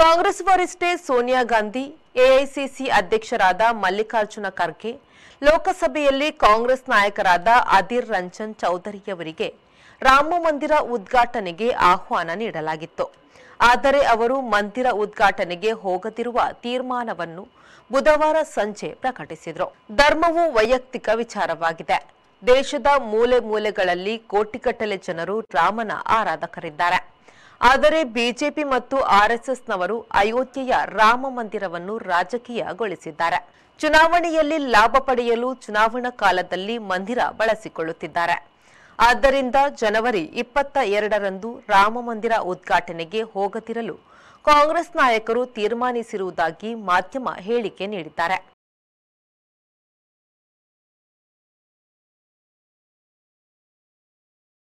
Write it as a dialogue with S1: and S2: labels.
S1: ಕಾಂಗ್ರೆಸ್ ವರಿಷ್ಠೆ ಸೋನಿಯಾ ಗಾಂಧಿ ಎಐಸಿಸಿ ಅಧ್ಯಕ್ಷರಾದ ಮಲ್ಲಿಕಾರ್ಜುನ ಖರ್ಗೆ ಲೋಕಸಭೆಯಲ್ಲಿ ಕಾಂಗ್ರೆಸ್ ನಾಯಕರಾದ ಅಧೀರ್ ರಂಜನ್ ಚೌಧರಿಯವರಿಗೆ ರಾಮ ಮಂದಿರ ಉದ್ಘಾಟನೆಗೆ ಆಹ್ವಾನ ನೀಡಲಾಗಿತ್ತು ಆದರೆ ಅವರು ಮಂದಿರ ಉದ್ಘಾಟನೆಗೆ ಹೋಗದಿರುವ ತೀರ್ಮಾನವನ್ನು ಬುಧವಾರ ಸಂಜೆ ಪ್ರಕಟಿಸಿದರು ಧರ್ಮವು ವೈಯಕ್ತಿಕ ವಿಚಾರವಾಗಿದೆ ದೇಶದ ಮೂಲೆ ಮೂಲೆಗಳಲ್ಲಿ ಕೋಟಿಗಟ್ಟಲೆ ಜನರು ರಾಮನ ಆರಾಧಕರಿದ್ದಾರೆ ಆದರೆ ಬಿಜೆಪಿ ಮತ್ತು ಆರ್ಎಸ್ಎಸ್ನವರು ಅಯೋಧ್ಯೆಯ ರಾಮ ಮಂದಿರವನ್ನು ರಾಜಕೀಯಗೊಳಿಸಿದ್ದಾರೆ ಚುನಾವಣೆಯಲ್ಲಿ ಲಾಭ ಪಡೆಯಲು ಚುನಾವಣಾ ಕಾಲದಲ್ಲಿ ಮಂದಿರ ಬಳಸಿಕೊಳ್ಳುತ್ತಿದ್ದಾರೆ ಆದ್ದರಿಂದ ಜನವರಿ ಇಪ್ಪತ್ತ ಎರಡರಂದು ರಾಮ ಮಂದಿರ ಉದ್ಘಾಟನೆಗೆ ಹೋಗದಿರಲು ಕಾಂಗ್ರೆಸ್ ನಾಯಕರು ತೀರ್ಮಾನಿಸಿರುವುದಾಗಿ ಮಾಧ್ಯಮ ಹೇಳಿಕೆ ನೀಡಿದ್ದಾರೆ